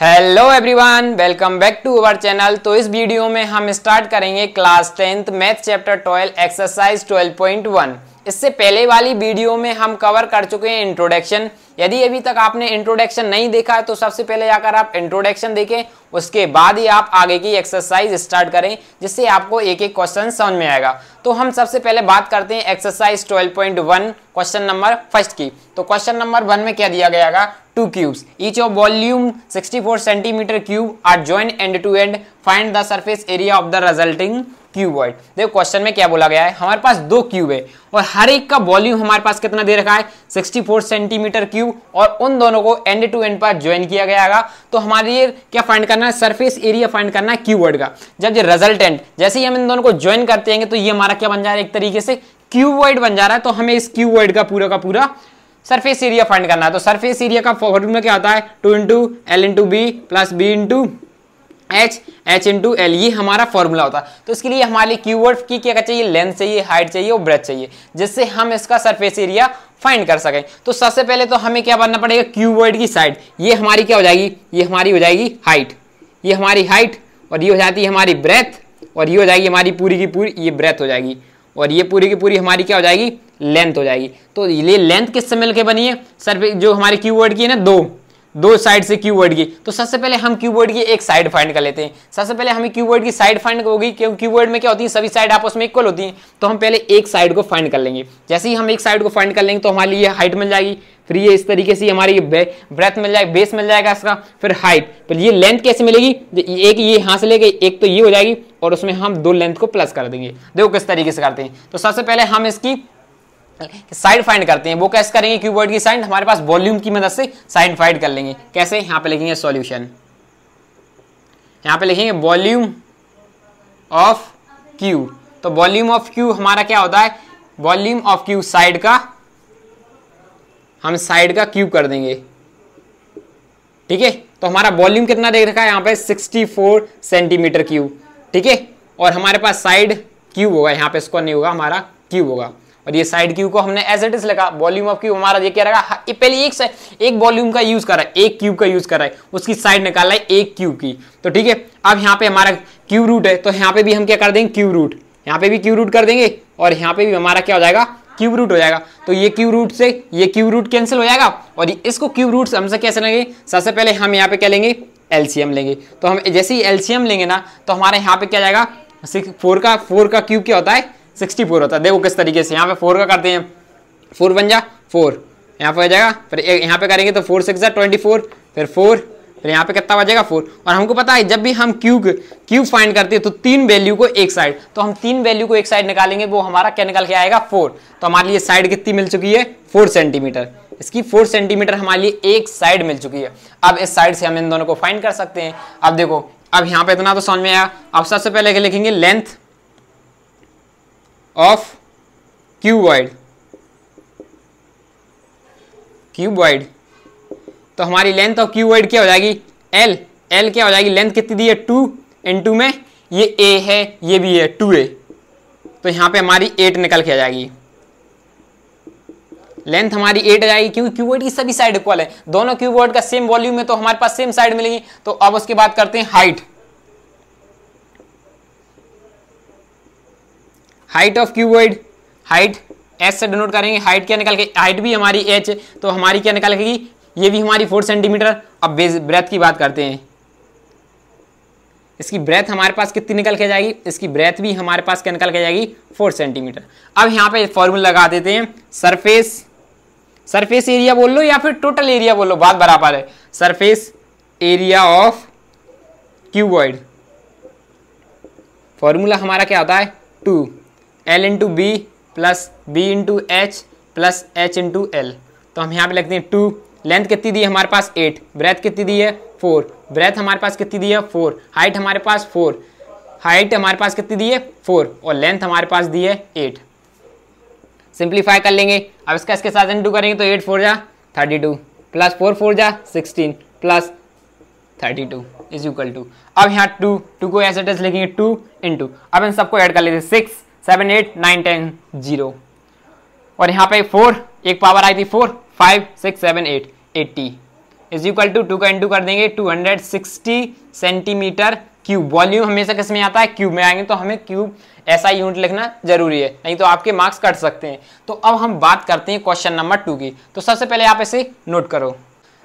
hello everyone welcome back to our channel तो इस video में हम स्टार्ट करेंगे class tenth math chapter twelve exercise one इससे पहले वाली वीडियो में हम कवर कर चुके हैं इंट्रोडक्शन यदि अभी तक आपने इंट्रोडक्शन नहीं देखा है तो सबसे पहले जाकर आप इंट्रोडक्शन देखें उसके बाद ही आप आगे की एक्सरसाइज स्टार्ट करें जिससे आपको एक एक क्वेश्चन समझ में आएगा तो हम सबसे पहले बात करते हैं एक्सरसाइज 12.1 क्वेश्चन नंबर फर्स्ट की तो क्वेश्चन नंबर वन में क्या दिया गया two cubes each of volume sixty centimetre cube are join end to end find the surface area of the resulting cuboid देखो क्वेश्चन में क्या बोला गया है हमारे पास दो क्यूब है और हर एक का वॉल्यूम हमारे पास कितना दे रखा है 64 सेंटीमीटर क्यूब और उन दोनों को एंड टू एंड पर ज्वाइन किया गया है तो हमारे लिए क्या फाइंड करना है सरफेस एरिया फाइंड करना है क्यूबॉइड का जब ये रिजल्टेंट जैसे ही हम इन दोनों को ज्वाइन करते हैं तो ये हमारा क्या बन जा रहा है एक तरीके से क्यूबॉइड बन जा रहा है तो हमें इस क्यूबॉइड का पूरा का पूरा सरफेस एरिया फाइंड करना है तो सरफेस एरिया का फॉर्मूला क्या होता है two into L into B plus B into H H into L ये हमारा फॉर्मूला होता है तो इसके लिए हमारे लिए कीवर्ड की क्या चाहिए लेंथ चाहिए हाइट चाहिए और ब्रेथ चाहिए जिससे हम इसका सरफेस एरिया फाइंड कर सकें तो सबसे पहले तो हमें क्या बनना पड़ेगा क्यूवर्ड की साइड ये हमारी क्या हो जाएगी ये हमारी हो जाएगी हाइट ये हमारी हाइट और ये हो जाती है हमारी ब्रेथ और ये हो जाएगी हमारी पूरी की पूरी ये ब्रेथ हो जाएगी और ये पूरी की पूरी हमारी क्या हो जाएगी लेंथ हो जाएगी तो ये लेंथ किससे मिलकर बनी है सर जो हमारी कीवर्ड की है ना दो दो साइड से क्यूबर्ड की तो सबसे पहले हम क्यूबोर्ड की एक साइड फाइंड कर लेते हैं सबसे पहले हमें क्यूबोर्ड की साइड फाइंड होगी क्योंकि क्यूबर्ड में क्या होती है सभी साइड आपस में इक्वल होती है तो हम पहले एक साइड को फाइंड कर लेंगे जैसे ही हम एक साइड को फाइंड कर लेंगे तो हमारे लिए हाइट मिल जाएगी फिर ये इस तरीके से हमारी ब्रेथ मिल जाएगी बेस मिल जाएगा इसका फिर हाइट फिर ये लेंथ कैसे मिलेगी एक ये यहाँ से लेके एक तो ये हो जाएगी और उसमें हम दो लेंथ को प्लस कर देंगे देखो किस तरीके से करते हैं तो सबसे पहले हम इसकी साइड फाइंड करते हैं वो कैसे करेंगे क्यूबॉइड की साइन हमारे पास वॉल्यूम की मदद से साइड फाइंड कर लेंगे कैसे यहां पे लिखेंगे सॉल्यूशन यहां पे लिखेंगे वॉल्यूम ऑफ क्यू तो वॉल्यूम ऑफ क्यू हमारा क्या होता है वॉल्यूम ऑफ क्यू साइड का हम साइड का क्यूब कर देंगे ठीक है तो हमारा वॉल्यूम कितना देख रखा है पर सिक्सटी फोर सेंटीमीटर क्यूब ठीक है और हमारे पास साइड क्यूब होगा यहां पर स्क्वायर नहीं होगा हमारा क्यूब होगा और ये साइड क्यू को हमने एज इट इज लगा वॉल्यूम ऑफ क्यूब हमारा ये क्या रहा हाँ, ये पहले एक एक वॉल्यूम का यूज कर रहा है एक क्यूब का यूज कर रहा है उसकी साइड निकाल रहा है एक क्यूब की तो ठीक है अब यहाँ पे हमारा क्यू रूट है तो यहाँ पे भी हम क्या कर देंगे क्यू रूट यहाँ पे भी क्यू रूट कर देंगे और यहाँ पे भी हमारा क्या हो जाएगा क्यूब रूट हो जाएगा तो ये क्यूब रूट से ये क्यूब रूट कैंसिल हो जाएगा और इसको क्यूब रूट से हमसे कैसे लेंगे सबसे पहले हम यहाँ पे क्या लेंगे एलसीएम लेंगे तो हम जैसे ही एलसीएम लेंगे ना तो हमारे यहाँ पे क्या जाएगा सिक्स फोर का फोर का क्यूब क्या होता है सिक्सटी फोर होता है देखो किस तरीके से यहाँ पे फोर का करते हैं फोर बन जा फोर यहाँ पे हो जाएगा फिर यहाँ पे करेंगे तो फोर सिक्स जा ट्वेंटी फोर फिर फोर फिर यहाँ पे कितना बजेगा फोर और हमको पता है जब भी हम क्यूब क्यूब फाइंड करते हैं तो तीन वैल्यू को एक साइड तो हम तीन वैल्यू को एक साइड निकालेंगे वो हमारा क्या निकल के आएगा फोर तो हमारे लिए साइड कितनी मिल चुकी है फोर सेंटीमीटर इसकी फोर सेंटीमीटर हमारे लिए एक साइड मिल चुकी है अब इस साइड से हम इन दोनों को फाइंड कर सकते हैं अब देखो अब यहाँ पे इतना तो समझ में आया अब सबसे पहले लिखेंगे लेंथ ऑफ क्यूब वाइड तो हमारी लेंथ ऑफ क्यूबॉइड क्या हो जाएगी एल एल क्या हो जाएगी लेंथ कितनी दी है टू इन टू में ये ए है ये भी है टू ए तो यहां पे हमारी एट निकल के आ जाएगी लेंथ हमारी एट आ जाएगी क्योंकि क्यूबॉइड की सभी साइड इक्वल है दोनों क्यूबॉइड का सेम वॉल्यूम है तो हमारे पास सेम साइड मिलेगी तो अब उसके बाद करते हैं height height of cuboid height H से डोनोट करेंगे हाइट क्या निकल के हाइट भी हमारी एच तो हमारी क्या निकलेगी ये भी हमारी फोर सेंटीमीटर अब ब्रेथ की बात करते हैं इसकी ब्रेथ हमारे पास कितनी निकल के जाएगी इसकी ब्रेथ भी हमारे पास क्या निकल के जाएगी फोर सेंटीमीटर अब यहाँ पे फॉर्मूला लगा देते हैं सरफेस सरफेस एरिया बोल लो या फिर टोटल एरिया बोल लो बात बराबर है surface area of cuboid formula हमारा क्या होता है two L into B plus B into H plus H into L तो हम यहाँ पे लिखते हैं टू लेंथ कितनी दी है हमारे पास एट ब्रेथ कितनी दी है फोर ब्रेथ हमारे पास कितनी दी है फोर हाइट हमारे पास फोर हाइट हमारे पास कितनी दी है फोर और लेंथ हमारे पास दी है एट सिंप्लीफाई कर लेंगे अब इसका इसके साथ इंटू करेंगे तो एट फोर जा thirty two plus four four जा sixteen plus thirty two is equal to अब यहाँ टू टू को ऐसे टेस्ट लिखेंगे टू इंटू अब इन सबको ऐड कर लेते हैं six seven eight nine ten zero और यहाँ पे फोर एक पावर आई थी four five six seven eight eighty is equal to two का इंटू कर देंगे two hundred sixty centimetre cube volume हमेशा किस में आता है क्यूब में आएंगे तो हमें क्यूब ऐसा यूनिट लिखना जरूरी है नहीं तो आपके मार्क्स कट सकते हैं तो अब हम बात करते हैं क्वेश्चन नंबर टू की तो सबसे पहले आप इसे नोट करो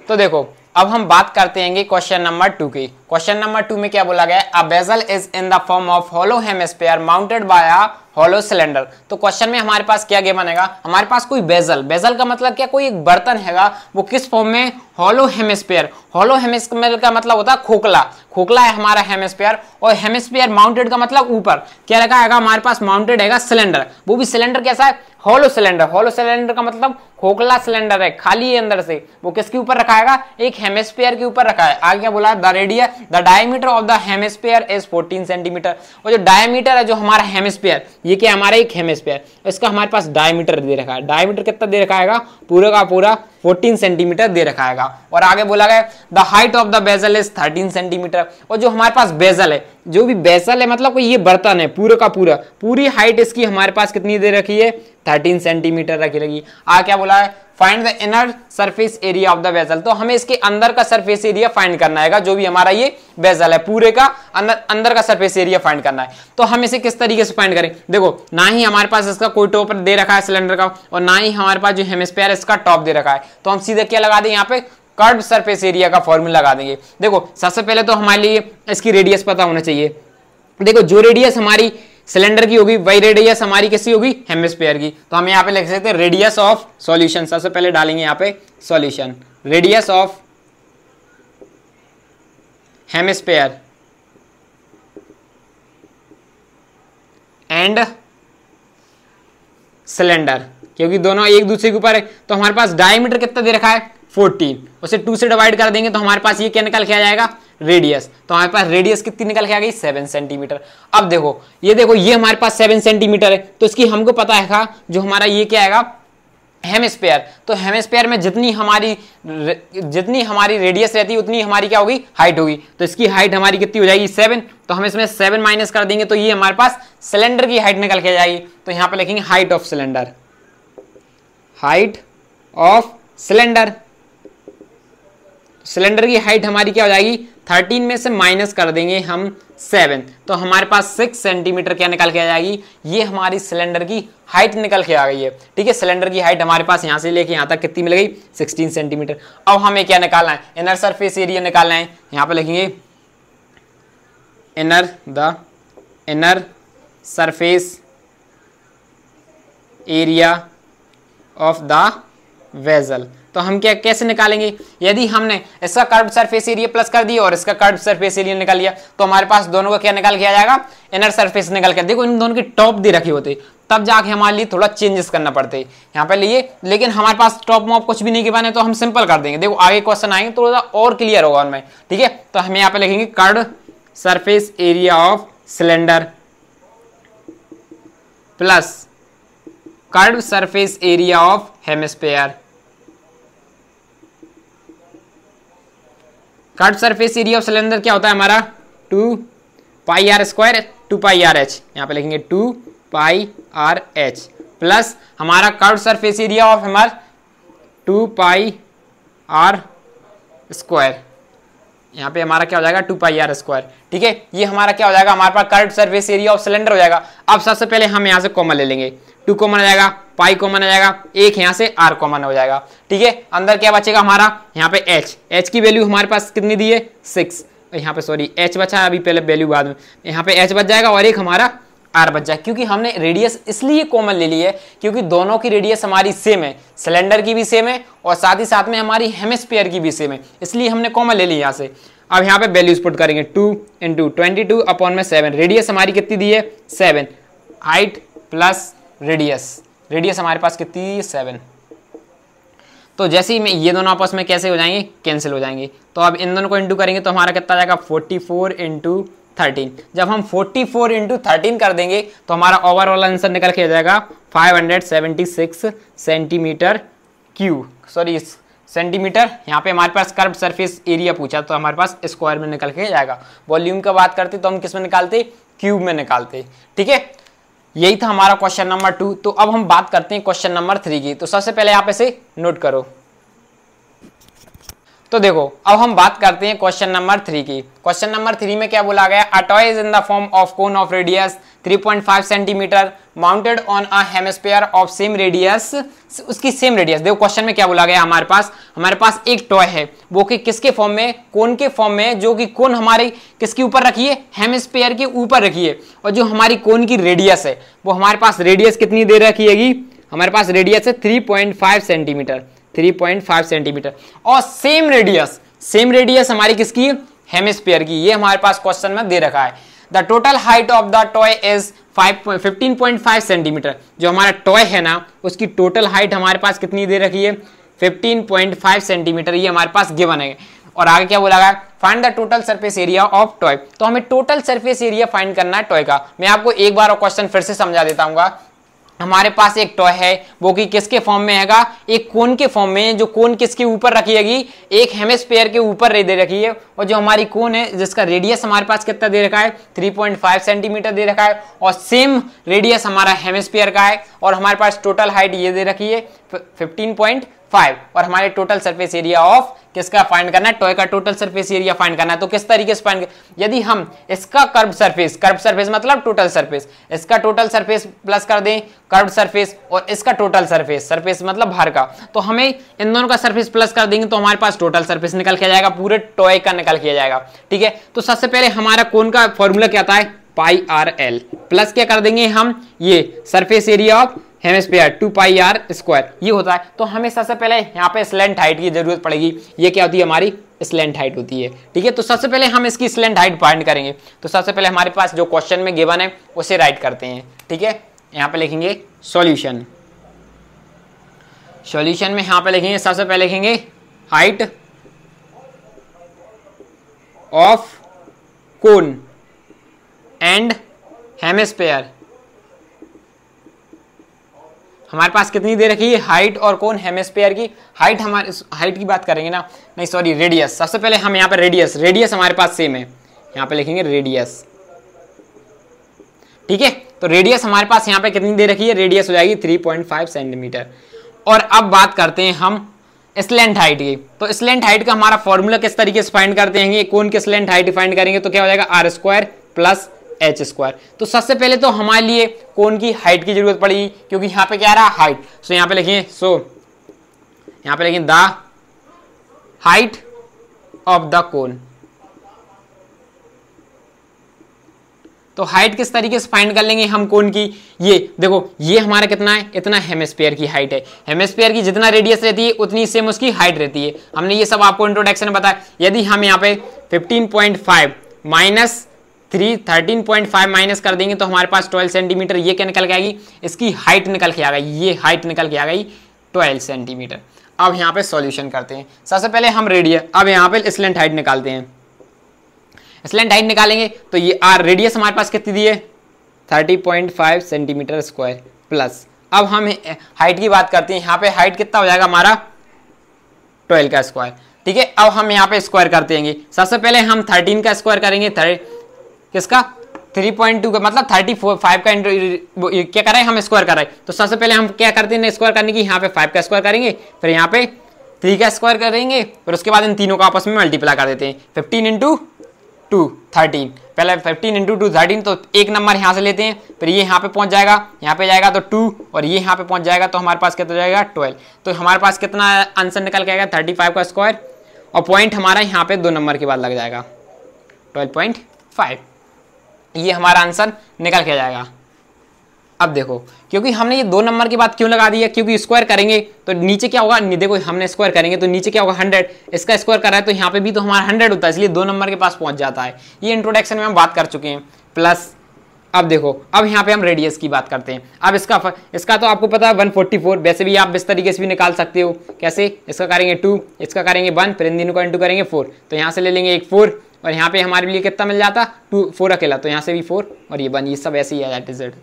तो देखो अब हम बात करते हैं क्वेश्चन नंबर टू की क्वेश्चन नंबर टू में क्या बोला गया a vessel is in the form of hollow hemisphere mounted by a hollow cylinder तो क्वेश्चन में हमारे पास क्या गेम बनेगा हमारे पास कोई बेजल बेजल का मतलब क्या कोई एक बर्तन हैगा वो किस फॉर्म में होलो हेमस्पेयर होलो हेमस्पेयर का मतलब होता है खोखला खोखला है हमारा हेमस्पेयर और हेमस्पेयर माउंटेड का मतलब ऊपर क्या रखा है हमारे पास माउंटेड है सिलेंडर वो भी सिलेंडर कैसा है हॉलो सिलेंडर हॉलो सिलेंडर का मतलब खोखला सिलेंडर है खाली है अंदर से वो किसके ऊपर रखाएगा एक हेमस्पेयर के ऊपर रखा है आगे क्या बोला the radius the diameter of the hemisphere is 14 centimetre और जो डायमीटर है जो हमारा हेमस्पेयर ये क्या हमारा एक हेमस्पेयर इसका हमारे पास डायमीटर दे रखा है डायमीटर कितना दे रखा है पूरा का पूरा 14 सेंटीमीटर दे रखा है और आगे बोला गया the height of the vessel is 13 centimetre और जो हमारे पास बेजल है जो भी बेजल है मतलब ये बर्तन है पूरा का पूरा पूरी हाइट इसकी हमारे पास कितनी दे रखी है 13 सेंटीमीटर रखी लगी आ क्या बोला है find the inner surface area of the vessel तो हमें इसके अंदर का सरफेस एरिया फाइंड करना है जो भी हमारा ये वेजल है पूरे का अंदर अंदर का सरफेस एरिया फाइंड करना है तो हम इसे किस तरीके से फाइंड करें देखो ना ही हमारे पास इसका कोई टॉप दे रखा है सिलेंडर का और ना ही हमारे पास जो हेमिस्पेयर इसका टॉप दे रखा है तो हम सीधे क्या लगा दें यहाँ पे कर्ड सरफेस एरिया का फॉर्मूला लगा देंगे देखो सबसे पहले तो हमारे लिए इसकी रेडियस पता होना चाहिए देखो जो रेडियस हमारी सिलेंडर की होगी वही रेडियस हमारी कैसी होगी हेमस्पेयर की तो हम यहाँ पे लिख सकते हैं रेडियस ऑफ सॉल्यूशन सबसे पहले डालेंगे यहाँ पे solution radius of hemisphere and cylinder क्योंकि दोनों एक दूसरे के ऊपर है तो हमारे पास डायमीटर कितना दे रखा है फोर्टीन उसे टू से डिवाइड कर देंगे तो हमारे पास ये क्या निकल के आ जाएगा रेडियस तो हमारे पास रेडियस कितनी निकल के आ गई सेवन सेंटीमीटर अब देखो ये देखो ये हमारे पास सेवन सेंटीमीटर है तो इसकी हमको पता है हाँ, जो हमारा ये क्या आएगा हेमस्पेयर तो हेमस्पेयर में जितनी हमारी जितनी हमारी रेडियस रहती है उतनी हमारी क्या होगी हाइट होगी तो इसकी हाइट हमारी कितनी हो जाएगी सेवन तो हम इसमें सेवन माइनस कर देंगे तो ये हमारे पास सिलेंडर की हाइट निकल के जाएगी तो यहां पे लिखेंगे height of cylinder height of cylinder cylinder की हाइट हमारी क्या हो जाएगी थर्टीन में से माइनस कर देंगे हम सेवन तो हमारे पास सिक्स सेंटीमीटर क्या निकल के आ जाएगी ये हमारी सिलेंडर की हाइट निकल के आ गई है ठीक है सिलेंडर की हाइट हमारे पास यहाँ से लेके यहाँ तक कितनी मिल गई सिक्सटीन सेंटीमीटर अब हमें क्या निकालना है इनर सरफेस एरिया निकालना है यहाँ पर लिखेंगे inner the inner surface area of the vessel तो हम क्या कैसे निकालेंगे यदि हमने इसका कर्व सरफेस एरिया प्लस कर दिया और इसका कर्व सरफेस एरिया निकाल लिया तो हमारे पास दोनों का क्या निकाल किया जाएगा इनर सरफेस निकाल के देखो इन दोनों की टॉप दे रखी होती तब जाके हमारे लिए थोड़ा चेंजेस करना पड़ते हैं यहाँ पर लिए लेकिन हमारे पास टॉप मॉप कुछ भी नहीं के बने तो हम सिंपल कर देंगे देखो आगे क्वेश्चन आएंगे थोड़ा और क्लियर होगा उनमें ठीक है तो हम यहाँ पे लिखेंगे curve surface area of cylinder plus curve surface area of hemisphere curved surface area of cylinder क्या होता है हमारा two pi are square two pi R H यहाँ पे लिखेंगे two pi R H plus हमारा कट सरफेस एरिया ऑफ हमारा two pi are square यहाँ पे हमारा क्या हो जाएगा टू पाई आर स्क्वायर ठीक है ये हमारा क्या हो जाएगा हमारे पास curve surface area of cylinder हो जाएगा अब सबसे पहले हम यहाँ से कॉमन ले लेंगे टू कॉमन आ जाएगा पाई कॉमन आ जाएगा एक यहाँ से आर कॉमन हो जाएगा ठीक है अंदर क्या बचेगा हमारा यहाँ पे एच एच की वैल्यू हमारे पास कितनी दी है सिक्स यहाँ पे सॉरी एच बचा है अभी पहले वैल्यू बाद में यहाँ पे एच बच जाएगा और एक हमारा आर बच जाए क्योंकि हमने रेडियस इसलिए कॉमन ले ली है क्योंकि दोनों की रेडियस हमारी सेम है सिलेंडर की भी सेम है और साथ ही साथ में हमारी हेमेस्पेयर की भी सेम है इसलिए हमने कॉमन ले ली यहाँ से अब यहाँ पे वैल्यूज पुट करेंगे two into twenty two upon में सेवन रेडियस हमारी कितनी दी है seven height plus radius radius हमारे पास कितनी है सेवन तो जैसे ही ये दोनों आपस में कैसे हो जाएंगे कैंसिल हो जाएंगे तो अब इन दोनों को इंटू करेंगे तो हमारा कितना जाएगा फोर्टी फोर इंटू थर्टीन जब हम फोर्टी फोर इंटू थर्टीन कर देंगे तो हमारा ओवरऑल आंसर निकल के जाएगा five hundred seventy six centimetre cube sorry centimetre यहाँ पे हमारे पास कर्व सरफेस एरिया पूछा तो हमारे पास स्क्वायर में निकल के जाएगा वॉल्यूम का बात करते तो हम किस में निकालते क्यूब में निकालते ठीक है यही था हमारा क्वेश्चन नंबर टू तो अब हम बात करते हैं क्वेश्चन नंबर थ्री की तो सबसे पहले आप इसे नोट करो तो देखो अब हम बात करते हैं क्वेश्चन नंबर थ्री की क्वेश्चन नंबर थ्री में क्या बोला गया a toy is in the form of cone of radius 3.5 centimetre mounted on a hemisphere of same radius उसकी सेम रेडियस देखो क्वेश्चन में क्या बोला गया हमारे पास हमारे पास एक टॉय है वो कि किसके फॉर्म में कोन के फॉर्म में जो कि कोन हमारे किसके ऊपर रखी है हेमस्पेयर के ऊपर रखी है और जो हमारी कोन की रेडियस है वो हमारे पास रेडियस कितनी देर रखिएगी हमारे पास रेडियस है थ्री सेंटीमीटर 3.5 सेंटीमीटर और सेम रेडियस सेम रेडियस हमारी किसकी हेमिस्फीयर की ये हमारे पास क्वेश्चन में दे रखा है the total height of the toy is 15.5 centimetre जो हमारा टॉय है ना उसकी टोटल हाइट हमारे पास कितनी दे रखी है 15.5 सेंटीमीटर ये हमारे पास गिवन है और आगे क्या बोला गया find the total surface area of toy तो हमें टोटल सरफेस एरिया फाइंड करना है टॉय का मैं आपको एक बार और क्वेश्चन फिर से समझा देता हूँ हमारे पास एक टॉय है वो कि किसके फॉर्म में हैगा एक कोन के फॉर्म में जो कोन किसके ऊपर रखी है एक हेमस्पेयर के ऊपर दे रखी है और जो हमारी कोन है जिसका रेडियस हमारे पास कितना दे रखा है 3.5 सेंटीमीटर दे रखा है और सेम रेडियस हमारा हेमस्पेयर का है और हमारे पास टोटल हाइट ये दे रखी है फिफ्टीन पॉइंट फाइव और हमारे टोटल सरफेस एरिया ऑफ किसका फाइंड करना है टॉय का टोटल सरफेस एरिया फाइंड करना है तो किस तरीके से फाइंड यदि हम इसका कर्व सरफेस कर्व सरफेस मतलब टोटल सरफेस इसका टोटल सरफेस प्लस कर दें कर्व सरफेस और इसका टोटल सरफेस सरफेस मतलब भार का तो हमें इन दोनों का सरफेस प्लस कर देंगे तो हमारे पास टोटल सर्फेस निकल किया जाएगा पूरे टॉय का निकल किया जाएगा ठीक है तो सबसे पहले हमारा कौन का फॉर्मूला क्या था पाई आर एल प्लस क्या कर देंगे हम ये surface area of hemisphere two pi are square ये होता है तो हमें सबसे पहले यहाँ पे स्लेंट हाइट की जरूरत पड़ेगी ये क्या होती है हमारी स्लेंट हाइट होती है ठीक है तो सबसे पहले हम इसकी स्लेंट हाइट फाइंड करेंगे तो सबसे पहले हमारे पास जो क्वेश्चन में गिवन है उसे राइट करते हैं ठीक है यहाँ पे लिखेंगे सॉल्यूशन सॉल्यूशन में यहाँ पे लिखेंगे सबसे पहले लिखेंगे height of cone and hemisphere हमारे पास कितनी दे रखी है हाइट और कौन हेमस्पेयर की हाइट हमारे हाइट की बात करेंगे ना नहीं सॉरी रेडियस सबसे पहले हम यहाँ पर रेडियस रेडियस हमारे पास सेम है यहाँ पर लिखेंगे रेडियस ठीक है तो रेडियस हमारे पास यहाँ पे कितनी दे रखी है रेडियस हो जाएगी 3.5 सेंटीमीटर और अब बात करते हैं हम स्लेंट हाइट की तो स्लेंट हाइट का हमारा फॉर्मूला किस तरीके से फाइंड करते हैं कौन की स्लेंट हाइट फाइंड करेंगे तो क्या हो जाएगा R square plus H square तो सबसे पहले तो हमारे लिए कौन की हाइट की जरूरत पड़ेगी क्योंकि यहाँ पे क्या रहा हाइट सो यहाँ पे लिखिए सो यहाँ पे लिखिए the height of the cone तो हाइट किस तरीके से फाइंड कर लेंगे हम कोन की ये देखो ये हमारा कितना है इतना हेमस्फेयर की हाइट है हेमस्फेयर की जितना रेडियस रहती है उतनी सेम उसकी हाइट रहती है हमने ये सब आपको इंट्रोडक्शन बताया यदि हम यहाँ पे 15.5 minus three thirteen point five minus कर देंगे तो हमारे पास ट्वेल्व सेंटीमीटर ये क्या निकल के आएगी इसकी हाइट निकल के आ गई ये हाइट निकल के आ गई ट्वेल्व सेंटीमीटर अब यहाँ पे सॉल्यूशन करते हैं सबसे पहले हम रेडियस अब यहाँ पे स्लेंट हाइट निकालते हैं स्लेंट हाइट निकालेंगे तो ये आर रेडियस हमारे पास कितनी दी है thirty point five centimetre square plus अब हम हाइट की बात करते हैं यहाँ पे हाइट कितना हो जाएगा हमारा ट्वेल्व का स्क्वायर ठीक है अब हम यहाँ पे स्क्वायर करते हैं सबसे पहले हम थर्टीन का स्क्वायर करेंगे किसका थ्री पॉइंट टू का मतलब थर्टी फोर फाइव का क्या कराए हम स्क्वायर कराए तो सबसे पहले हम क्या करते हैं स्क्वायर करने की यहाँ पे फाइव का स्क्वायर करेंगे फिर यहाँ पे थ्री का स्क्वायर करेंगे फिर उसके बाद इन तीनों का आपस में मल्टीप्लाई कर देते हैं फिफ्टीन इंटू टू थर्टीन पहले फिफ्टीन इंटू टू थर्टीन तो एक नंबर यहाँ से लेते हैं फिर ये यहाँ पे पहुँच जाएगा यहाँ पे जाएगा तो टू और ये यहाँ पे पहुँच जाएगा तो हमारे पास कितना जाएगा ट्वेल्व तो हमारे पास कितना आंसर निकल के आएगा थर्टी फाइव का स्क्वायर और पॉइंट हमारा यहाँ पे दो नंबर के बाद लग जाएगा ट्वेल्व पॉइंट फाइव ये हमारा आंसर निकल के जाएगा अब देखो क्योंकि हमने ये दो नंबर की बात क्यों लगा दी है क्योंकि स्क्वायर करेंगे तो नीचे क्या होगा देखो हमने स्क्वायर करेंगे तो नीचे क्या होगा हंड्रेड इसका स्क्वायर करा है तो यहाँ पे भी तो हमारा हंड्रेड होता है इसलिए दो नंबर के पास पहुंच जाता है ये इंट्रोडक्शन में हम बात कर चुके हैं प्लस अब देखो अब यहाँ पे हम रेडियस की बात करते हैं अब इसका इसका तो आपको पता है 144 वैसे भी आप इस तरीके से भी निकाल सकते हो कैसे इसका करेंगे टू इसका करेंगे वन फिर इन दिनों का इंटू करेंगे फोर तो यहाँ से ले लेंगे एक फोर और यहाँ पे हमारे लिए कितना मिल जाता टू फोर अकेला तो यहाँ से भी फोर और ये वन ये सब ऐसे ही है दैट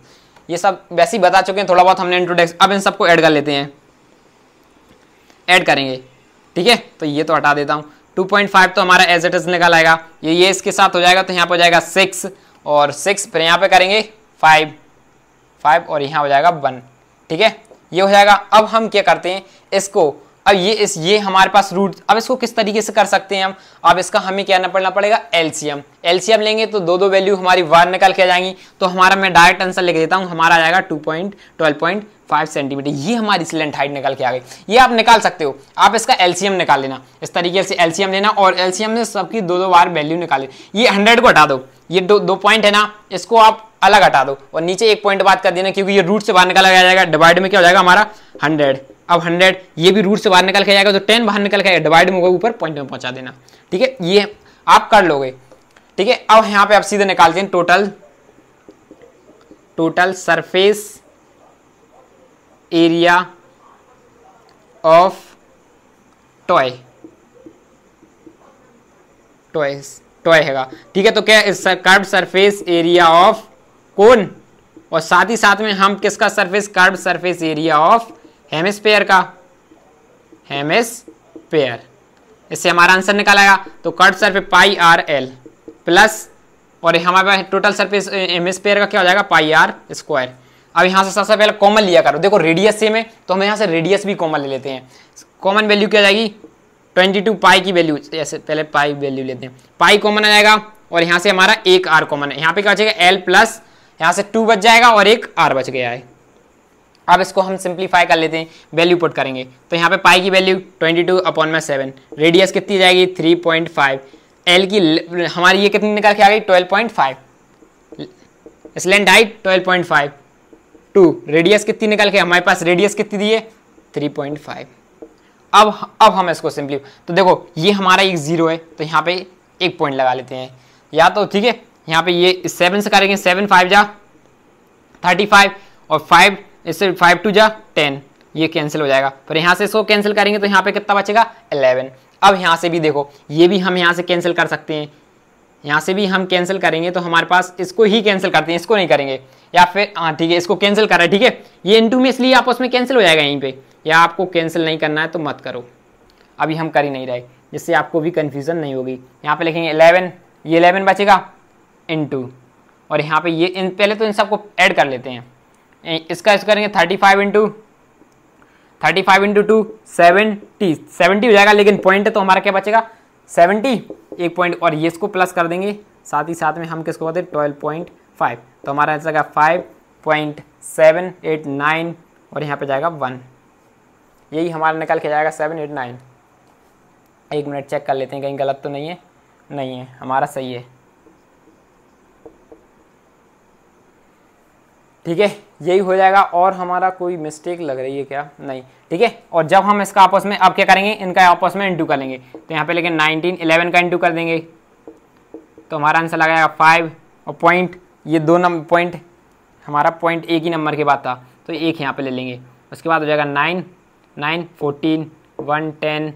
ये सब वैसे ही बता चुके हैं थोड़ा बहुत हमने इंट्रोडक्स अब इन सबको ऐड कर लेते हैं ऐड करेंगे ठीक है तो ये तो हटा देता हूँ 2.5 तो हमारा एज इट इज निकल आएगा ये ये इसके साथ हो जाएगा तो यहाँ पर हो जाएगा सिक्स और सिक्स फिर यहाँ पे करेंगे फाइव फाइव और यहाँ हो जाएगा वन ठीक है ये हो जाएगा अब हम क्या करते हैं इसको अब ये इस ये हमारे पास रूट अब इसको किस तरीके से कर सकते हैं हम अब इसका हमें क्या पड़ना पड़ेगा एलसीएम एलसीएम लेंगे तो दो दो वैल्यू हमारी वन निकल के आ जाएंगी तो हमारा मैं डायरेक्ट आंसर लिख देता हूँ हमारा आ जाएगा two point twelve point five centimetre ये हमारी सिलेंट हाइट निकल के आ गई ये आप निकाल सकते हो आप इसका एलसीएम निकाल लेना इस तरीके से एलसीएम लेना और एलसीएम में सबकी दो दो बार वैल्यू निकाले ये हंड्रेड को हटा दो ये दो दो पॉइंट है ना इसको आप अलग हटा दो और नीचे एक पॉइंट बात कर देना क्योंकि ये रूट से बाहर निकाला जाएगा डिवाइड में क्या हो जाएगा हमारा हंड्रेड अब हंड्रेड ये भी रूट से बाहर निकल के जाएगा तो टेन बाहर निकल के डिवाइड में ऊपर पॉइंट में पहुंचा देना ठीक है ये आप कर लोगे ठीक है अब यहाँ पे आप सीधे निकालते हैं total total surface area of toy toy toy हैगा ठीक है तो क्या इस कर्ब सरफेस एरिया ऑफ कौन और साथ ही साथ में हम किसका surface curve surface area of पेयर का हेमिस पेयर इससे हमारा आंसर निकालेगा तो curved surface pi R L plus और हमारे पास टोटल सरफेस हेमिस्पेयर का क्या हो जाएगा पाई आर स्क्वायर अब यहाँ से सबसे पहले कॉमन लिया करो देखो रेडियस सेम है तो हम यहाँ से रेडियस भी कॉमन ले लेते हैं कॉमन वैल्यू क्या जाएगी ट्वेंटी टू पाई की वैल्यू जैसे पहले पाई वैल्यू लेते हैं पाई कॉमन आ जाएगा और यहाँ से हमारा एक आर कॉमन है यहाँ पे क्या बचेगा एल प्लस यहाँ से टू बच जाएगा और एक आर बच गया है अब इसको हम सिंप्लीफाई कर लेते हैं वैल्यू पुट करेंगे तो यहाँ पे पाई की वैल्यू 22 टू अपॉन में सेवन रेडियस कितनी जाएगी 3.5 एल की हमारी ये कितनी निकल के आ गई 12.5 slant height twelve two radius कितनी निकल के हमारे पास रेडियस कितनी दी है फाइव अब अब हम इसको सिंपली तो देखो ये हमारा एक ज़ीरो है तो यहाँ पे एक पॉइंट लगा लेते हैं या तो ठीक है यहाँ पे ये सेवन से करेंगे सेवन फाइव जा थर्टी फाइव और फाइव इससे फाइव टू जा टेन ये कैंसिल हो जाएगा पर यहाँ से सो कैंसिल करेंगे तो यहाँ पे कितना बचेगा एलेवन अब यहाँ से भी देखो ये भी हम यहाँ से कैंसिल कर सकते हैं यहाँ से भी हम कैंसिल करेंगे तो हमारे पास इसको ही कैंसिल करते हैं इसको नहीं करेंगे या फिर हाँ ठीक है इसको कैंसिल करा ठीक है ये इंटू में इसलिए आप उसमें कैंसिल हो जाएगा यहीं पे या आपको कैंसिल नहीं करना है तो मत करो अभी हम कर ही नहीं रहे जिससे आपको भी कन्फ्यूज़न नहीं होगी यहाँ पर लिखेंगे एलेवन ये एलेवन बचेगा इन और यहाँ पे ये इन पहले तो इन सबको ऐड कर लेते हैं इसका इसको करेंगे thirty five into thirty five into two seventy seventy हो जाएगा लेकिन पॉइंट तो हमारा क्या बचेगा सेवेंटी एक पॉइंट और ये इसको प्लस कर देंगे साथ ही साथ में हम किसको बताते ट्वेल्व पॉइंट फाइव तो हमारा आंसर जाएगा five point seven eight nine और यहाँ पे जाएगा वन यही हमारा निकल के जाएगा सेवन एट नाइन एक मिनट चेक कर लेते हैं कहीं गलत तो नहीं है नहीं है हमारा सही है ठीक है यही हो जाएगा और हमारा कोई मिस्टेक लग रही है क्या नहीं ठीक है और जब हम इसका आपस में अब क्या करेंगे इनका आपस में इंटू करेंगे तो यहाँ पे लेकिन नाइनटीन इलेवन का इंटू कर देंगे तो हमारा आंसर लगाएगा फाइव और पॉइंट ये दो नंबर पॉइंट हमारा पॉइंट एक ही नंबर के बाद था तो एक यहाँ पे ले लेंगे उसके बाद हो जाएगा nine nine fourteen one ten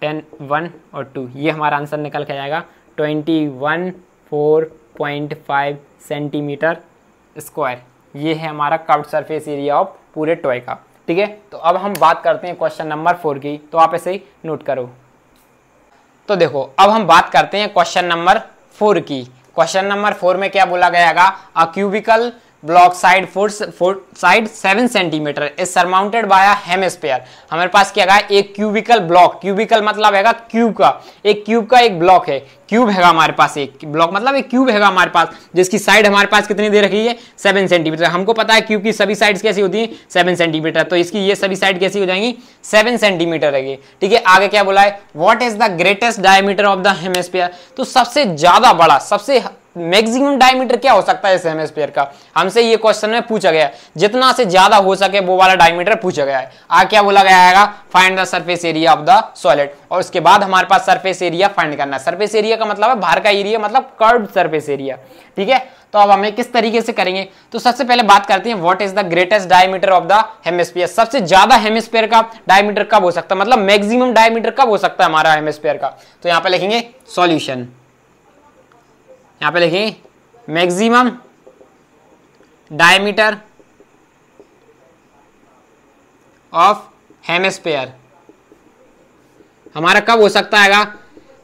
ten one और टू ये हमारा आंसर निकल के आएगा twenty one four point five centimetre square ये है हमारा कर्व सरफेस एरिया ऑफ पूरे टॉय का ठीक है तो अब हम बात करते हैं क्वेश्चन नंबर फोर की तो आप ऐसे ही नोट करो तो देखो अब हम बात करते हैं क्वेश्चन नंबर फोर की क्वेश्चन नंबर फोर में क्या बोला गया a cubical block side four side seven centimetre is surmounted by a हमारे पास क्या है एक क्यूबिकल ब्लॉक क्यूबिकल मतलब है क्यूब का एक क्यूब का एक ब्लॉक है क्यूब है हमारे पास एक ब्लॉक मतलब एक क्यूब है हमारे पास जिसकी साइड हमारे पास कितनी दे रखी है सेवन सेंटीमीटर हमको पता है क्यूब की सभी साइड कैसी होती है सेवन सेंटीमीटर तो इसकी ये सभी साइड कैसी हो जाएंगी सेवन सेंटीमीटर रहेगी ठीक है आगे क्या बोला है what is the greatest diameter of the hemisphere तो सबसे ज्यादा बड़ा सबसे मैक्सिमम डायमीटर क्या हो सकता है एसएमएस प्लेयर का हमसे ये क्वेश्चन में पूछा गया जितना से ज्यादा हो सके वो वाला डायमीटर पूछा गया है आ क्या बोला गया है find the surface area of the solid और उसके बाद हमारे पास सरफेस एरिया फाइंड करना है सरफेस एरिया का मतलब है बाहर का एरिया मतलब कर्व सरफेस एरिया ठीक है तो अब हमें किस तरीके से करेंगे तो सबसे पहले बात करते हैं what is the greatest diameter of the hemisphere सबसे ज्यादा हेमिस्फीयर का डायमीटर कब हो सकता है मतलब मैक्सिमम डायमीटर कब हो सकता है हमारा हेमिस्फीयर का तो यहां पर लिखेंगे सॉल्यूशन यहाँ पे लिखें मैक्सिमम डायमीटर ऑफ हेमस्पेयर हमारा कब हो सकता हैगा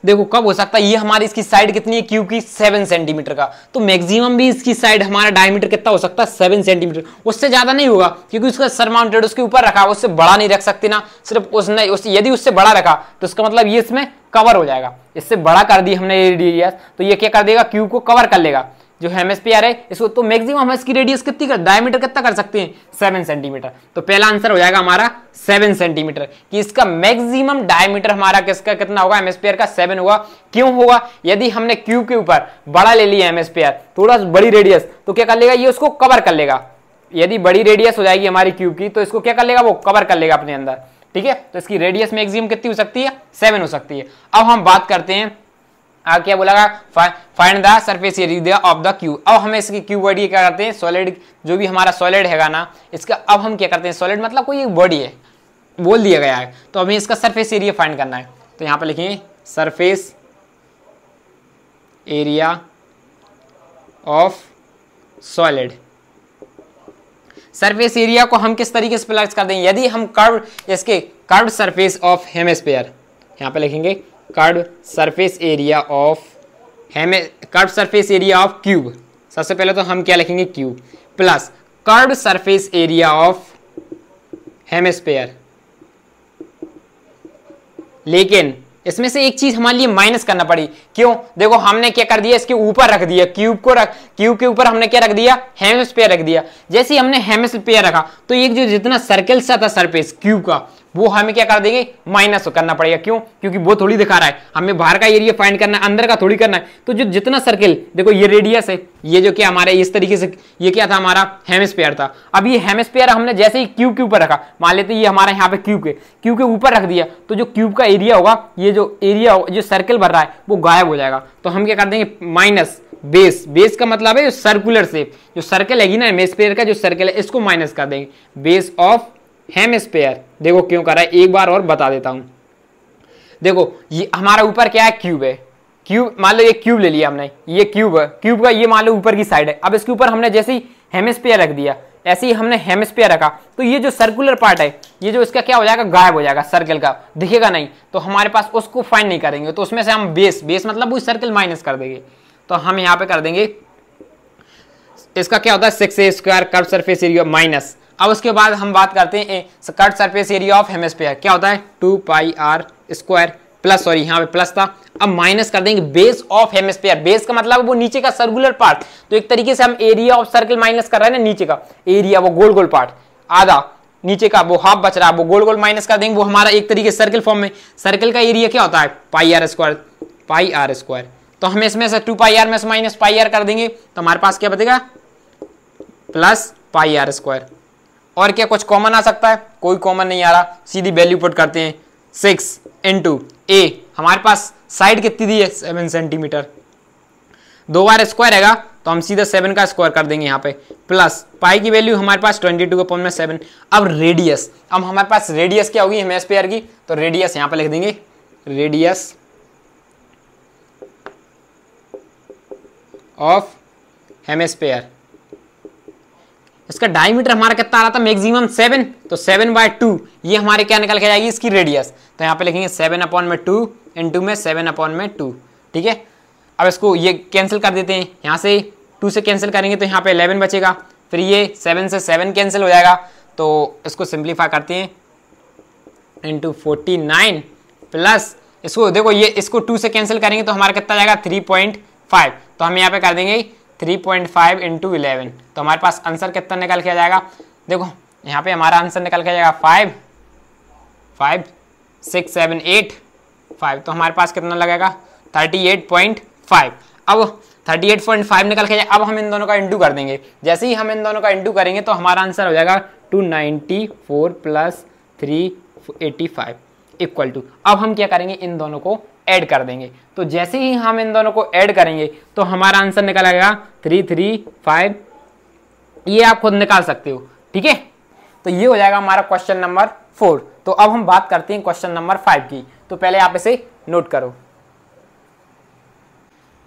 देखो कब हो सकता है ये हमारी इसकी साइड कितनी है क्यू की सेवन सेंटीमीटर का तो मैक्सिमम भी इसकी साइड हमारा डायमीटर कितना हो सकता है सेवन सेंटीमीटर उससे ज्यादा नहीं होगा क्योंकि उसका सरमाउंटेड उसके ऊपर रखा उससे बड़ा नहीं रख सकती ना सिर्फ उसने उस यदि उससे बड़ा रखा तो उसका मतलब ये इसमें कवर हो जाएगा इससे बड़ा कर दी हमने एरिया तो ये क्या कर देगा क्यू को कवर कर लेगा जो है एमएसपीआर है इसको तो मैक्सिमम हम इसकी रेडियस कितनी कर डायमीटर कितना कर सकते हैं सेवन सेंटीमीटर तो पहला आंसर हो जाएगा हमारा सेवन सेंटीमीटर कि इसका मैक्सिमम डायमीटर हमारा किसका कितना होगा एमएसपीआर का सेवन होगा क्यों होगा यदि हमने क्यू के ऊपर बड़ा ले लिया एमएसपीआर थोड़ा बड़ी रेडियस तो क्या कर लेगा ये उसको कवर कर लेगा यदि बड़ी रेडियस हो जाएगी हमारी क्यूब की तो इसको क्या कर लेगा वो कवर कर लेगा अपने अंदर ठीक है तो इसकी रेडियस मैक्सिमम कितनी हो सकती है सेवन हो सकती है अब हम बात करते हैं आ, क्या बोला find the surface area of the cube अब हम इसकी क्यू बॉडी क्या करते हैं सॉलिड जो भी हमारा सॉलिड है ना इसका अब हम क्या करते हैं सॉलिड मतलब कोई बॉडी है बोल दिया गया है तो हमें इसका सरफेस एरिया फाइंड करना है तो यहाँ पर लिखेंगे surface area of solid surface area को हम किस तरीके से प्लस कर देंगे यदि हम कर्व इसके कर्व सरफेस ऑफ हेमस्पेयर यहां पे लिखेंगे कर्व सरफेस एरिया ऑफ हेमे curve surface area of cube सबसे पहले तो हम क्या लिखेंगे cube plus curve surface area of hemisphere लेकिन इसमें से एक चीज हमारे लिए माइनस करना पड़ी क्यों देखो हमने क्या कर दिया इसके ऊपर रख दिया क्यूब को रख क्यूब के ऊपर हमने क्या रख दिया हेमस्पेयर रख दिया जैसे ही हमने हेमस्पेयर रखा तो एक जो जितना सर्कल सा था सरफेस क्यूब का वो हमें क्या कर देंगे माइनस करना पड़ेगा क्यों क्योंकि वो थोड़ी दिखा रहा है हमें बाहर का एरिया फाइंड करना है अंदर का थोड़ी करना है तो जो जितना सर्किल देखो ये रेडियस है ये जो क्या हमारे इस तरीके से ये क्या था हमारा हेमस्पेयर था अब ये हेमस्पेयर हमने जैसे ही क्यूब के ऊपर रखा मान लेते ये हमारा यहाँ पे क्यूब के क्यूब के ऊपर रख दिया तो जो क्यूब का एरिया होगा ये जो एरिया जो सर्किल भर रहा है वो गायब हो जाएगा तो हम क्या कर देंगे माइनस बेस बेस का मतलब है जो सर्कुलर सेप जो सर्कल है ना हेमस्पेयर का जो सर्कल है इसको माइनस कर देंगे बेस ऑफ हेम स्पेयर देखो क्यों कर रहा है एक बार और बता देता हूं देखो ये हमारा ऊपर क्या है क्यूब है क्यूब मान लो ये क्यूब ले लिया हमने ये क्यूब है क्यूब का ये मान लो ऊपर की साइड है अब इसके ऊपर हमने जैसे ही हेमस्पेयर रख दिया ऐसे ही हमने हेमस्पेयर रखा तो ये जो सर्कुलर पार्ट है ये जो इसका क्या हो जाएगा गायब हो जाएगा सर्कल का दिखेगा नहीं तो हमारे पास उसको फाइन नहीं करेंगे तो उसमें से हम बेस बेस मतलब वो सर्कल माइनस कर देंगे तो हम यहाँ पे कर देंगे इसका क्या होता है six a square curve surface area minus अब उसके बाद हम बात करते हैं cut surface area of hemisphere क्या होता है two pi are square plus sorry यहाँ पे प्लस था अब माइनस कर देंगे बेस ऑफ हेमस्फेयर बेस का मतलब वो नीचे का सर्कुलर पार्ट तो एक तरीके से हम एरिया ऑफ सर्कल माइनस कर रहे हैं ना नीचे का एरिया वो गोल गोल पार्ट आधा नीचे का वो हाफ बच रहा है वो गोल गोल माइनस कर देंगे वो हमारा एक तरीके सर्कल फॉर्म में सर्कल का एरिया क्या होता है pi are square pi are square तो हम इसमें से टू पाई आर में से माइनस पाई आर कर देंगे तो हमारे पास क्या बचेगा प्लस पाई आर स्क्वायर और क्या कुछ कॉमन आ सकता है कोई कॉमन नहीं आ रहा सीधी वैल्यू पुट करते हैं सिक्स इंटू ए हमारे पास साइड कितनी दी है सेवन सेंटीमीटर दो बार स्क्वायर रहेगा तो हम सीधा सेवन का स्क्वायर कर देंगे यहाँ पे प्लस पाई की वैल्यू हमारे पास ट्वेंटी टू का में सेवन अब रेडियस अब हमारे पास रेडियस क्या होगी एम एस की तो रेडियस यहाँ पे लिख देंगे रेडियस ऑफ हेमस्पेयर इसका डायमीटर हमारा कितना आ रहा था मैक्सिमम सेवन तो सेवन बाय टू ये हमारे क्या निकल के जाएगी इसकी रेडियस तो यहाँ पे लिखेंगे सेवन अपॉन में टू इन टू में सेवन अपॉन में टू ठीक है अब इसको ये कैंसिल कर देते हैं यहाँ से टू से कैंसिल करेंगे तो यहाँ पे इलेवन बचेगा फिर ये सेवन से सेवन कैंसिल हो जाएगा तो इसको सिंप्लीफाई करते हैं टू फोर्टी नाइन प्लस इसको देखो ये इसको टू से कैंसिल करेंगे तो हमारा कितना जाएगा थ्री पॉइंट फाइव तो हम यहाँ पे कर देंगे three point five into eleven तो हमारे पास आंसर कितना निकल किया जाएगा देखो यहाँ पे हमारा आंसर निकल किया जाएगा five five six seven eight five तो हमारे पास कितना लगेगा थर्टी एट पॉइंट फाइव अब थर्टी एट पॉइंट फाइव निकल के जाए अब हम इन दोनों का इंटू कर देंगे जैसे ही हम इन दोनों का इंटू करेंगे तो हमारा आंसर हो जाएगा two ninety four plus three eighty five equal to अब हम क्या करेंगे इन दोनों को ऐड कर देंगे तो जैसे ही हम इन दोनों को ऐड करेंगे तो हमारा आंसर निकल आएगा थ्री थ्री फाइव ये आप खुद निकाल सकते हो ठीक है तो ये हो जाएगा हमारा क्वेश्चन नंबर फोर तो अब हम बात करते हैं क्वेश्चन नंबर फाइव की तो पहले आप इसे नोट करो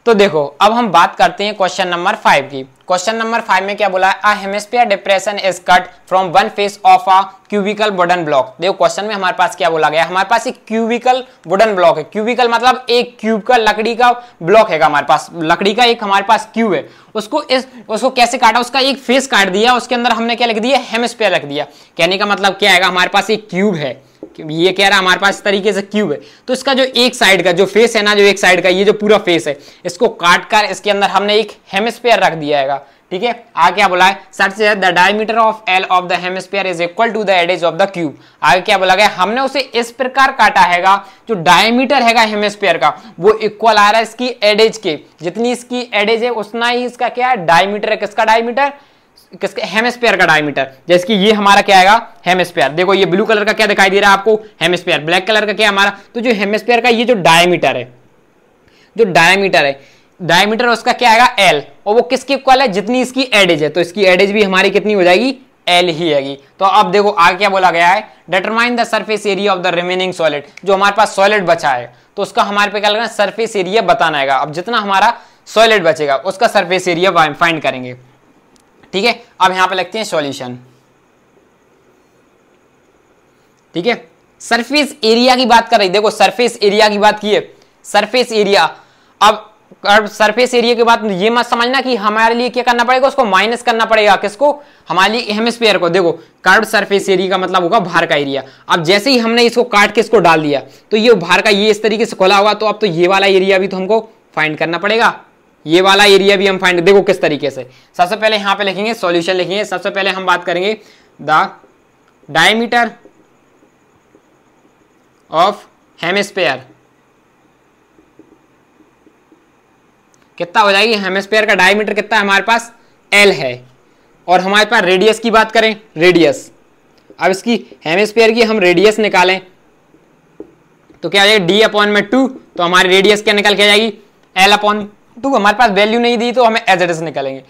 तो देखो अब हम बात करते हैं क्वेश्चन नंबर फाइव की क्वेश्चन नंबर फाइव में क्या बोला है a depression is cut from one face of a cubical wooden block देखो क्वेश्चन में हमारे पास क्या बोला गया हमारे पास एक क्यूबिकल वुडन ब्लॉक है क्यूबिकल मतलब एक क्यूब का लकड़ी का ब्लॉक है हमारे पास लकड़ी का एक हमारे पास क्यूब है उसको इस उसको कैसे काटा उसका एक फेस काट दिया उसके अंदर हमने क्या लिख दिया हेमस्पियर लिख दिया कहने का मतलब क्या आएगा हमारे पास एक क्यूब है ये कह रहा है हमारे पास इस तरीके से क्यूब है तो इसका जो एक साइड का जो फेस है ना जो एक साइड का ये जो पूरा फेस है इसको काट कर इसके अंदर हमने एक हेमिस्फेयर रख दिया है ठीक है आगे क्या बोला है सर से the diameter of l of the hemisphere is equal to the edges of the cube आगे क्या बोला गया हमने उसे इस प्रकार काटा हैगा जो डायमीटर हैगा हेमिस्फेयर का वो इक्वल आ रहा है इसकी एडेज के जितनी इसकी एडेज है उतना ही इसका क्या है डायमीटर है किसका डायमीटर किसके का डायमीटर जैसे कि ये हमारा क्या आएगा हेम देखो ये ब्लू कलर का क्या दिखाई दे रहा है आपको हेम ब्लैक कलर का क्या हमारा तो जो हेम का ये जो डायमीटर है जो डायमीटर है डायमीटर उसका क्या आएगा एल और वो किसके इक्वल है जितनी इसकी एडेज है तो इसकी एडेज भी हमारी कितनी हो जाएगी एल ही आएगी तो अब देखो आगे क्या बोला गया है determine the surface area of the remaining solid जो हमारे पास सॉलिड बचा है तो उसका हमारे पे क्या लगना है एरिया बताना है अब जितना हमारा सॉलिड बचेगा उसका सर्फेस एरिया फाइंड करेंगे ठीक है अब यहां पर लिखते हैं सॉल्यूशन ठीक है सरफेस एरिया की बात कर रही देखो सरफेस एरिया की बात की है सरफेस एरिया अब कर्व सरफेस एरिया की बात ये मत समझना कि हमारे लिए क्या करना पड़ेगा उसको माइनस करना पड़ेगा किसको हमारे लिए हेमस्फेयर को देखो कर्व सरफेस एरिया का मतलब होगा भार का एरिया अब जैसे ही हमने इसको काट के इसको डाल दिया तो ये भार का ये इस तरीके से खोला होगा तो अब तो ये वाला एरिया भी तो हमको फाइंड करना पड़ेगा ये वाला एरिया भी हम फाइंड देखो किस तरीके से सबसे पहले यहां पे लिखेंगे सॉल्यूशन लिखेंगे सबसे पहले हम बात करेंगे द डायमीटर ऑफ हेमस्पेयर कितना हो जाएगी हेमस्पेयर का डायमीटर कितना हमारे पास एल है और हमारे पास रेडियस की बात करें रेडियस अब इसकी हेमस्पेयर की हम रेडियस निकालें तो क्या हो जाएगा डी अपॉन में टू तो हमारी रेडियस क्या निकल के जाएगी एल अपॉन तो हमारे पास वैल्यू नहीं दी तो हमें एज एट निकालेंगे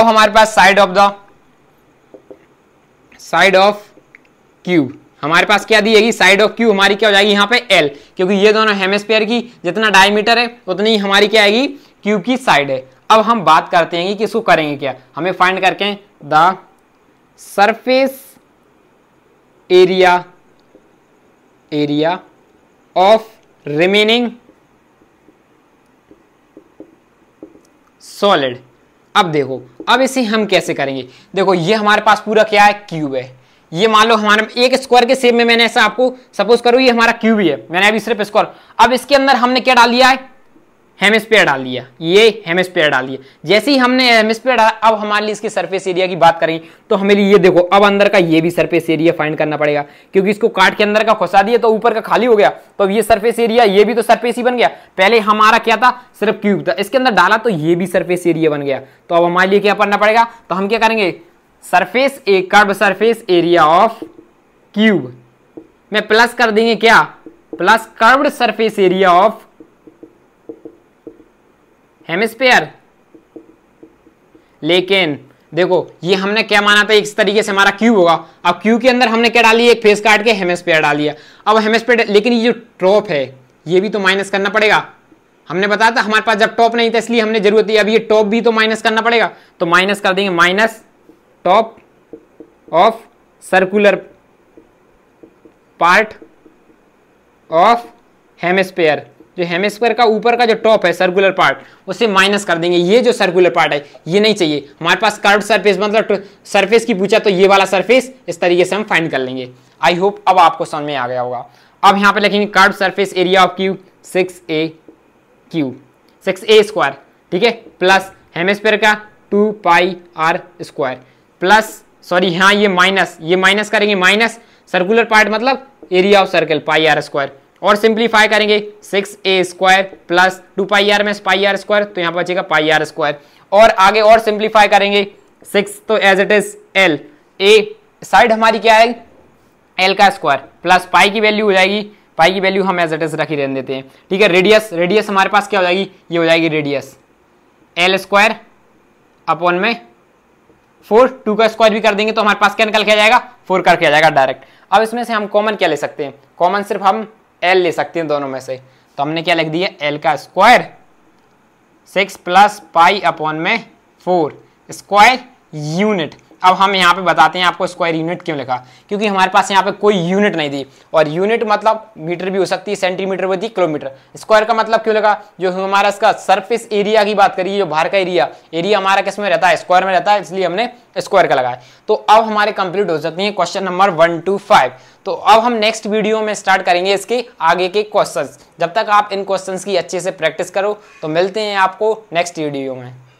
अब हमारे पास side of the side of cube हमारे पास क्या दी साइड ऑफ क्यूब हमारी क्या हो जाएगी यहां पे एल क्योंकि ये दोनों हेमस्फेयर की जितना डायमीटर है उतनी ही हमारी क्या आएगी क्यूब की साइड है अब हम बात करते हैं कि इसको करेंगे क्या हमें फाइंड करके the surface area area of remaining solid अब देखो अब इसे हम कैसे करेंगे देखो ये हमारे पास पूरा क्या है क्यूब है ये मान लो हमारे एक स्क्वायर के सेप में मैंने ऐसा आपको सपोज करो ये हमारा क्यूब ही है मैंने अभी सिर्फ स्क्वायर अब इसके अंदर हमने क्या डाल दिया है हेमस्पेयर डाल दिया ये हेमस्पेयर डाल दिया जैसे ही हमने हेमस्पेयर डाला अब हमारे लिए इसके सरफेस एरिया की बात करें तो हमें लिए ये देखो अब अंदर का ये भी सरफेस एरिया फाइंड करना पड़ेगा क्योंकि इसको काट के अंदर का खुसा दिया तो ऊपर का खाली हो गया तो अब ये सरफेस एरिया ये भी तो सरफेस ही बन गया पहले हमारा क्या था सिर्फ क्यूब था इसके अंदर डाला तो ये भी सरफेस एरिया बन गया तो अब हमारे लिए क्या पढ़ना पड़ेगा तो हम क्या करेंगे surface a curve surface area of cube में प्लस कर देंगे क्या plus curved surface area of hemisphere लेकिन देखो ये हमने क्या माना था इस तरीके से हमारा क्यू होगा अब क्यू के अंदर हमने क्या डाली एक फेस काट के हेमेस्पेयर डाल दिया अब हेमेस्पेयर लेकिन ये जो ट्रॉप है ये भी तो माइनस करना पड़ेगा हमने बताया था हमारे पास जब टॉप नहीं था इसलिए हमने जरूरत थी अब ये टॉप भी तो माइनस करना पड़ेगा तो माइनस कर देंगे minus top of circular part of hemisphere जो हेमस्फेयर का ऊपर का जो टॉप है सर्कुलर पार्ट उसे माइनस कर देंगे ये जो सर्कुलर पार्ट है ये नहीं चाहिए हमारे पास कर्व सरफेस मतलब सरफेस की पूछा तो ये वाला सरफेस इस तरीके से हम फाइंड कर लेंगे आई होप अब आपको समझ में आ गया होगा अब यहाँ पर लिखेंगे curve surface area of cube six a cube six a square ठीक है प्लस हेमस्फेयर का two pi are square plus sorry हाँ ये माइनस ये माइनस करेंगे माइनस सर्कुलर पार्ट मतलब area of circle pi are square और सिंप्लीफाई करेंगे six a square plus two pi r में पाई आर स्क्वायर तो यहां पर बचेगा पाई आर स्क्वायर और आगे और सिंप्लीफाई करेंगे सिक्स तो as it is l a side हमारी क्या है एल का स्क्वायर प्लस पाई की वैल्यू हो जाएगी पाई की वैल्यू हम एज इट इज रख ही रहने देते हैं ठीक है रेडियस रेडियस हमारे पास क्या हो जाएगी ये हो जाएगी रेडियस एल स्क्वायर अपॉन में फोर टू का स्क्वायर भी कर देंगे तो हमारे पास क्या निकल के आ जाएगा फोर करके आ जाएगा डायरेक्ट अब इसमें से हम कॉमन क्या ले सकते हैं कॉमन सिर्फ हम एल ले सकते हैं दोनों में से तो हमने क्या लिख दिया एल का square six plus pi upon में फोर स्क्वायर यूनिट अब हम यहाँ पे बताते हैं आपको स्क्वायर यूनिट क्यों लिखा क्योंकि हमारे पास यहाँ पे कोई यूनिट नहीं थी और यूनिट मतलब मीटर भी हो सकती है सेंटीमीटर भी होती किलोमीटर स्क्वायर का मतलब क्यों लिखा जो हमारा इसका सरफेस एरिया की बात करिए जो बाहर का एरिया एरिया हमारा किस में रहता है स्क्वायर में रहता है इसलिए हमने स्क्वायर का लगाया तो अब हमारे कंप्लीट हो सकती है question number one two five तो अब हम नेक्स्ट वीडियो में स्टार्ट करेंगे इसके आगे के क्वेश्चन जब तक आप इन क्वेश्चन की अच्छे से प्रैक्टिस करो तो मिलते हैं आपको नेक्स्ट वीडियो में